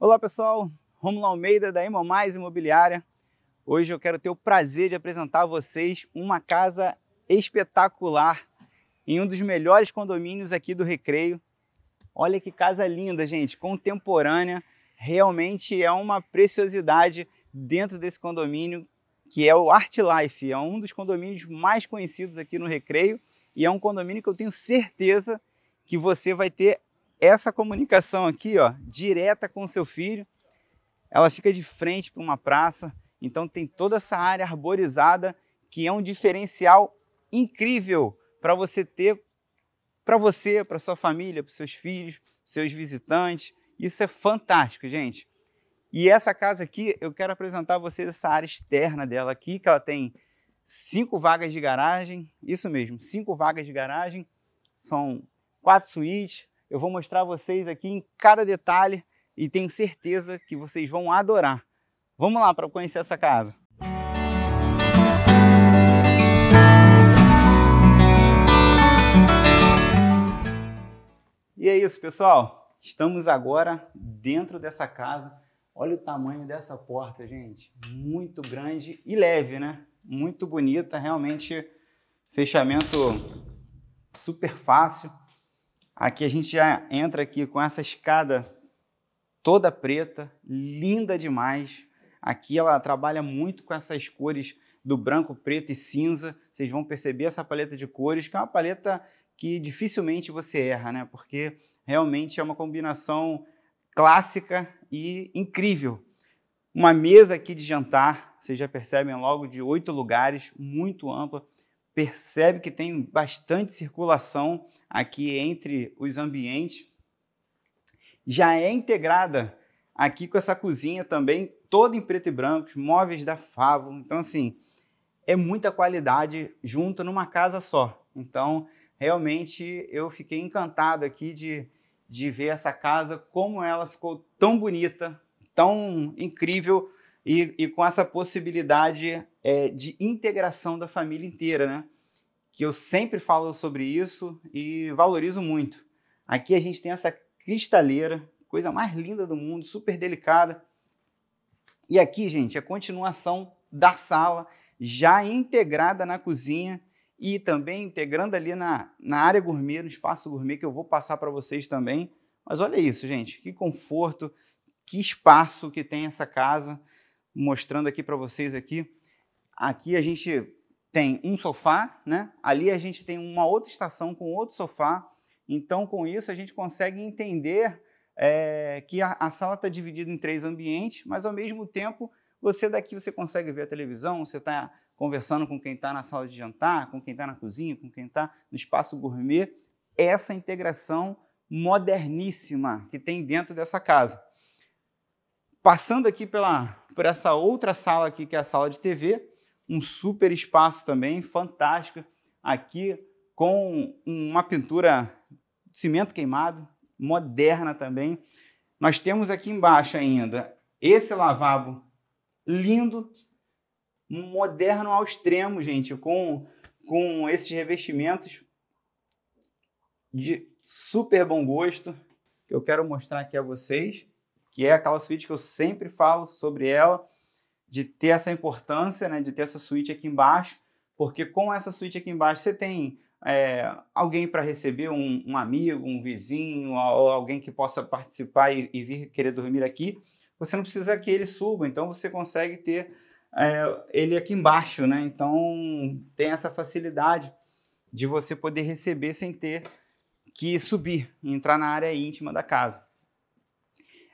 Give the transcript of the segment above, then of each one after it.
Olá pessoal, Romulo Almeida da Emo Mais Imobiliária. Hoje eu quero ter o prazer de apresentar a vocês uma casa espetacular em um dos melhores condomínios aqui do Recreio. Olha que casa linda, gente, contemporânea. Realmente é uma preciosidade dentro desse condomínio que é o Art Life. É um dos condomínios mais conhecidos aqui no Recreio e é um condomínio que eu tenho certeza que você vai ter essa comunicação aqui, ó, direta com o seu filho, ela fica de frente para uma praça, então tem toda essa área arborizada que é um diferencial incrível para você ter para você, para sua família, para seus filhos, seus visitantes. Isso é fantástico, gente. E essa casa aqui, eu quero apresentar a vocês essa área externa dela aqui, que ela tem cinco vagas de garagem, isso mesmo, cinco vagas de garagem, são quatro suítes, eu vou mostrar vocês aqui em cada detalhe e tenho certeza que vocês vão adorar. Vamos lá para conhecer essa casa. E é isso, pessoal. Estamos agora dentro dessa casa. Olha o tamanho dessa porta, gente. Muito grande e leve, né? Muito bonita, realmente fechamento super fácil. Aqui a gente já entra aqui com essa escada toda preta, linda demais. Aqui ela trabalha muito com essas cores do branco, preto e cinza. Vocês vão perceber essa paleta de cores, que é uma paleta que dificilmente você erra, né? Porque realmente é uma combinação clássica e incrível. Uma mesa aqui de jantar, vocês já percebem logo de oito lugares, muito ampla percebe que tem bastante circulação aqui entre os ambientes. Já é integrada aqui com essa cozinha também, toda em preto e branco, móveis da Favo. Então, assim, é muita qualidade junto numa casa só. Então, realmente, eu fiquei encantado aqui de, de ver essa casa, como ela ficou tão bonita, tão incrível e, e com essa possibilidade é, de integração da família inteira, né? Que eu sempre falo sobre isso e valorizo muito. Aqui a gente tem essa cristaleira, coisa mais linda do mundo, super delicada. E aqui, gente, a continuação da sala, já integrada na cozinha e também integrando ali na, na área gourmet, no espaço gourmet, que eu vou passar para vocês também. Mas olha isso, gente, que conforto, que espaço que tem essa casa mostrando aqui para vocês aqui. Aqui a gente tem um sofá, né? Ali a gente tem uma outra estação com outro sofá. Então, com isso, a gente consegue entender é, que a, a sala está dividida em três ambientes, mas ao mesmo tempo, você daqui você consegue ver a televisão, você está conversando com quem está na sala de jantar, com quem está na cozinha, com quem está no espaço gourmet. Essa integração moderníssima que tem dentro dessa casa. Passando aqui pela por essa outra sala aqui, que é a sala de TV, um super espaço também, fantástico, aqui com uma pintura cimento queimado, moderna também. Nós temos aqui embaixo ainda esse lavabo lindo, moderno ao extremo, gente, com, com esses revestimentos de super bom gosto que eu quero mostrar aqui a vocês que é aquela suíte que eu sempre falo sobre ela, de ter essa importância, né, de ter essa suíte aqui embaixo, porque com essa suíte aqui embaixo você tem é, alguém para receber, um, um, amigo, um vizinho, ou alguém que possa participar e, e, vir querer dormir aqui. Você não precisa que ele suba, então você consegue ter é, ele aqui embaixo, né? Então tem essa facilidade de você poder receber sem ter que subir, entrar na área íntima da casa.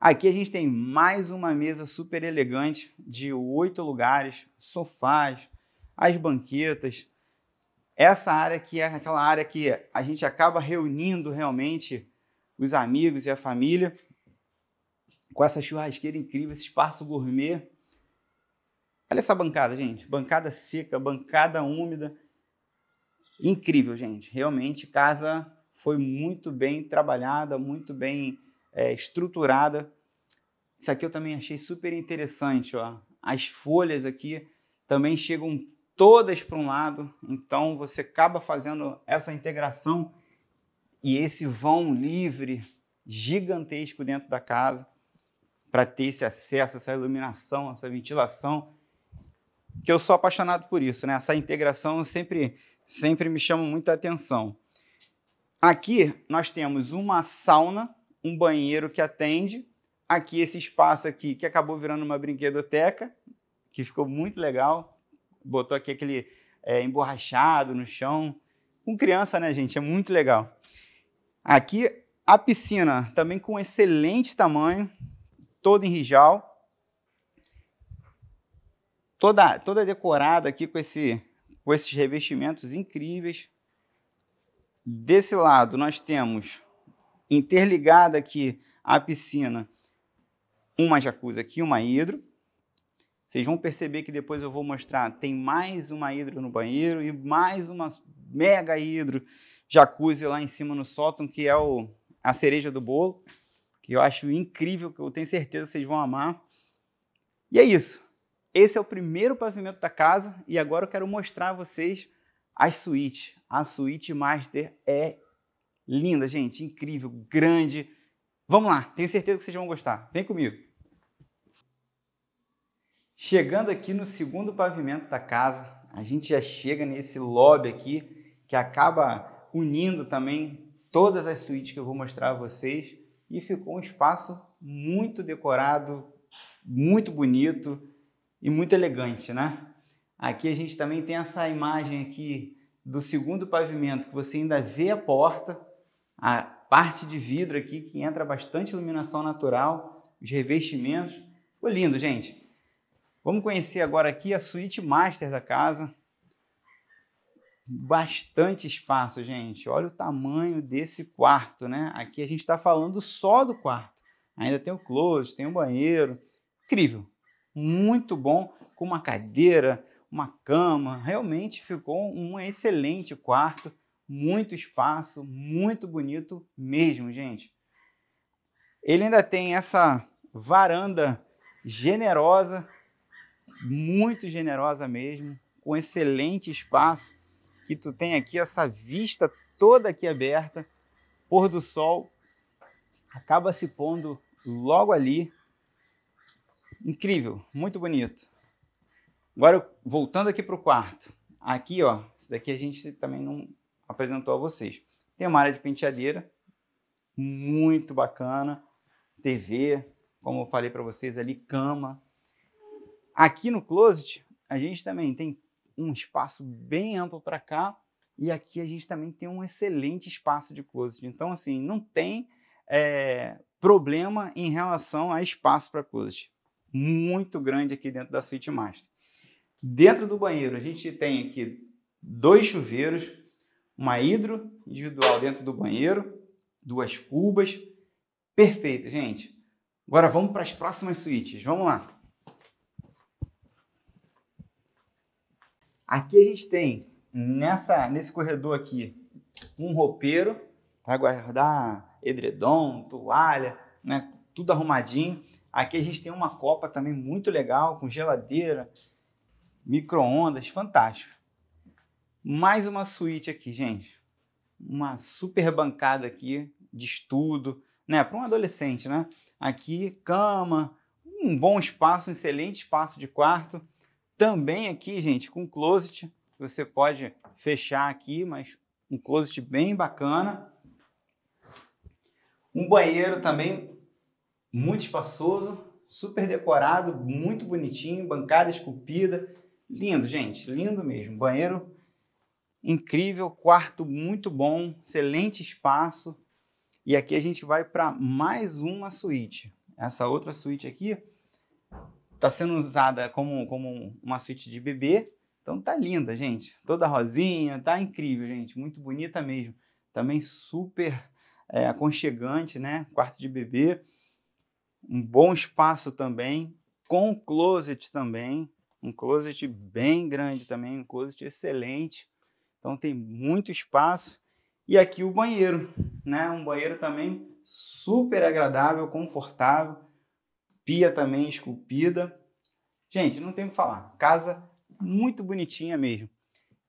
Aqui a gente tem mais uma mesa super elegante de oito lugares, sofás, as banquetas. Essa área que é aquela área que a gente acaba reunindo realmente os amigos e a família. Com essa churrasqueira incrível, esse espaço gourmet. Olha essa bancada, gente. Bancada seca, bancada úmida. Incrível, gente. Realmente, casa foi muito bem trabalhada, muito bem é, estruturada. Isso aqui eu também achei super interessante. Ó. As folhas aqui também chegam todas para um lado, então você acaba fazendo essa integração e esse vão livre gigantesco dentro da casa para ter esse acesso, essa iluminação, essa ventilação, que eu sou apaixonado por isso, né? Essa integração sempre sempre me chama muita atenção. Aqui nós temos uma sauna um banheiro que atende. Aqui, esse espaço aqui, que acabou virando uma brinquedoteca, que ficou muito legal. Botou aqui aquele é, emborrachado no chão. Com criança, né, gente? É muito legal. Aqui, a piscina, também com excelente tamanho, toda em rijal. Toda, toda decorada aqui com, esse, com esses revestimentos incríveis. Desse lado, nós temos interligada aqui à piscina, uma jacuzzi aqui, uma hidro. Vocês vão perceber que depois eu vou mostrar, tem mais uma hidro no banheiro e mais uma mega hidro jacuzzi lá em cima no sótão, que é o, a cereja do bolo, que eu acho incrível, que eu tenho certeza que vocês vão amar. E é isso. Esse é o primeiro pavimento da casa e agora eu quero mostrar a vocês a suíte. A suíte master é linda, gente, incrível, grande. Vamos lá, tenho certeza que vocês vão gostar. Vem comigo. Chegando aqui no segundo pavimento da casa, a gente já chega nesse lobby aqui que acaba unindo também todas as suítes que eu vou mostrar a vocês e ficou um espaço muito decorado, muito bonito e muito elegante, né? Aqui a gente também tem essa imagem aqui do segundo pavimento que você ainda vê a porta a parte de vidro aqui que entra bastante iluminação natural, os revestimentos. Ficou lindo, gente. Vamos conhecer agora aqui a suíte master da casa. Bastante espaço, gente. Olha o tamanho desse quarto, né? Aqui a gente está falando só do quarto. Ainda tem o closet, tem o banheiro. Incrível. Muito bom, com uma cadeira, uma cama. Realmente ficou um excelente quarto muito espaço, muito bonito mesmo, gente. Ele ainda tem essa varanda generosa, muito generosa mesmo, com excelente espaço que tu tem aqui essa vista toda aqui aberta, pôr do sol acaba se pondo logo ali. Incrível, muito bonito. Agora voltando aqui para o quarto, aqui ó, isso daqui a gente também não apresentou a vocês. Tem uma área de penteadeira muito bacana, TV, como eu falei para vocês ali, cama. Aqui no closet, a gente também tem um espaço bem amplo para cá e aqui a gente também tem um excelente espaço de closet. Então, assim, não tem é, problema em relação a espaço para closet. Muito grande aqui dentro da suíte master. Dentro do banheiro, a gente tem aqui dois chuveiros uma hidro individual dentro do banheiro, duas cubas. Perfeito, gente. Agora vamos para as próximas suítes. Vamos lá. Aqui a gente tem, nessa, nesse corredor aqui, um roupeiro para guardar edredom, toalha, né? tudo arrumadinho. Aqui a gente tem uma copa também muito legal, com geladeira, micro-ondas, fantástico. Mais uma suíte aqui, gente. Uma super bancada aqui de estudo, né? Para um adolescente, né? Aqui, cama, um bom espaço, um excelente espaço de quarto. Também aqui, gente, com closet. Você pode fechar aqui, mas um closet bem bacana. Um banheiro também muito espaçoso, super decorado, muito bonitinho, bancada esculpida. Lindo, gente, lindo mesmo. Banheiro Incrível, quarto muito bom, excelente espaço. E aqui a gente vai para mais uma suíte. Essa outra suíte aqui está sendo usada como, como uma suíte de bebê. Então tá linda, gente. Toda rosinha, tá incrível, gente. Muito bonita mesmo. Também super é, aconchegante, né? Quarto de bebê. Um bom espaço também. Com closet também. Um closet bem grande também. Um closet excelente. Então tem muito espaço. E aqui o banheiro, né? Um banheiro também super agradável, confortável, pia também esculpida. Gente, não tem o que falar. Casa muito bonitinha mesmo.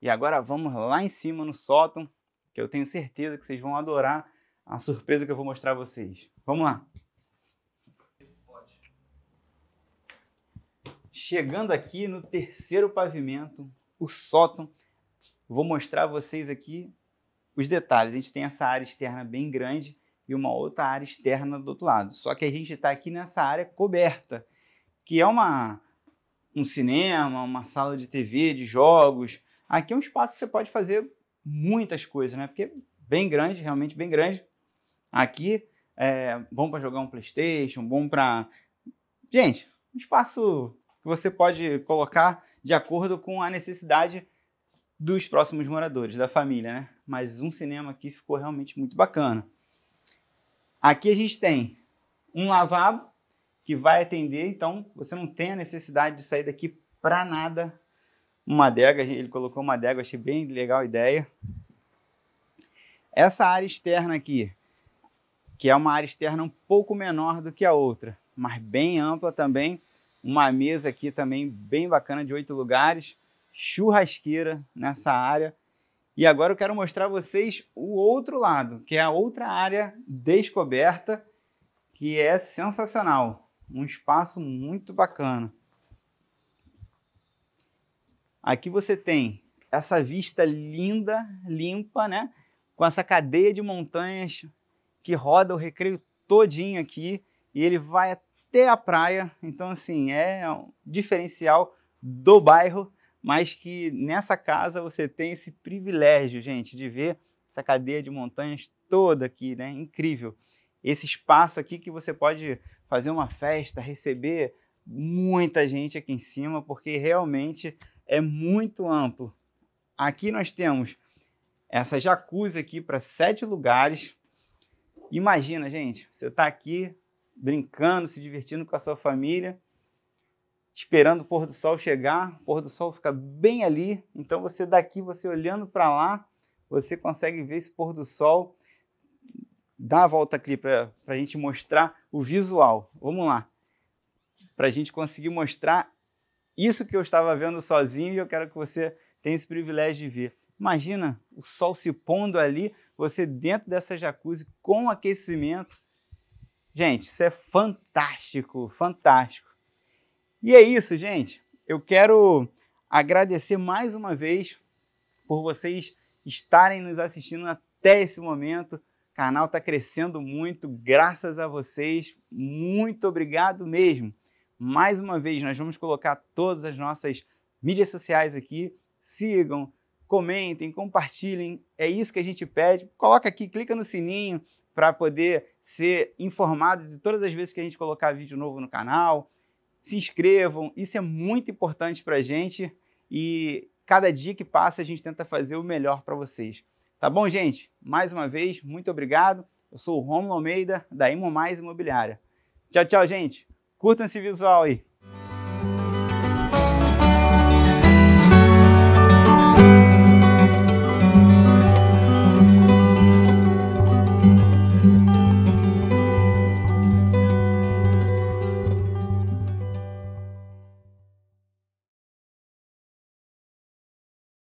E agora vamos lá em cima no sótão, que eu tenho certeza que vocês vão adorar a surpresa que eu vou mostrar a vocês. Vamos lá. Chegando aqui no terceiro pavimento, o sótão Vou mostrar a vocês aqui os detalhes. A gente tem essa área externa bem grande e uma outra área externa do outro lado. Só que a gente está aqui nessa área coberta, que é uma, um cinema, uma sala de TV, de jogos. Aqui é um espaço que você pode fazer muitas coisas, né? Porque é bem grande, realmente bem grande. Aqui é bom para jogar um PlayStation, bom para. Gente, um espaço que você pode colocar de acordo com a necessidade dos próximos moradores, da família, né? Mas um cinema aqui ficou realmente muito bacana. Aqui a gente tem um lavabo que vai atender, então você não tem a necessidade de sair daqui para nada. Uma adega, ele colocou uma adega, achei bem legal a ideia. Essa área externa aqui, que é uma área externa um pouco menor do que a outra, mas bem ampla também. Uma mesa aqui também bem bacana de oito lugares churrasqueira nessa área. E agora eu quero mostrar a vocês o outro lado, que é a outra área descoberta, que é sensacional. Um espaço muito bacana. Aqui você tem essa vista linda, limpa, né? Com essa cadeia de montanhas que roda o recreio todinho aqui e ele vai até a praia. Então, assim, é um diferencial do bairro mas que nessa casa você tem esse privilégio, gente, de ver essa cadeia de montanhas toda aqui, né? Incrível. Esse espaço aqui que você pode fazer uma festa, receber muita gente aqui em cima, porque realmente é muito amplo. Aqui nós temos essa jacuzzi aqui para sete lugares. Imagina, gente, você está aqui brincando, se divertindo com a sua família esperando o pôr do sol chegar, o pôr do sol fica bem ali, então você daqui, você olhando para lá, você consegue ver esse pôr do sol. Dá a volta aqui para a gente mostrar o visual. Vamos lá. Para a gente conseguir mostrar isso que eu estava vendo sozinho e eu quero que você tenha esse privilégio de ver. Imagina o sol se pondo ali, você dentro dessa jacuzzi com aquecimento. Gente, isso é fantástico, fantástico. E é isso, gente. Eu quero agradecer mais uma vez por vocês estarem nos assistindo até esse momento. O canal está crescendo muito, graças a vocês. Muito obrigado mesmo. Mais uma vez, nós vamos colocar todas as nossas mídias sociais aqui. Sigam, comentem, compartilhem. É isso que a gente pede. Coloca aqui, clica no sininho para poder ser informado de todas as vezes que a gente colocar vídeo novo no canal se inscrevam. Isso é muito importante para a gente e cada dia que passa a gente tenta fazer o melhor para vocês. Tá bom, gente? Mais uma vez, muito obrigado. Eu sou o Romulo Almeida, da Imo Mais Imobiliária. Tchau, tchau, gente. Curtam esse visual aí.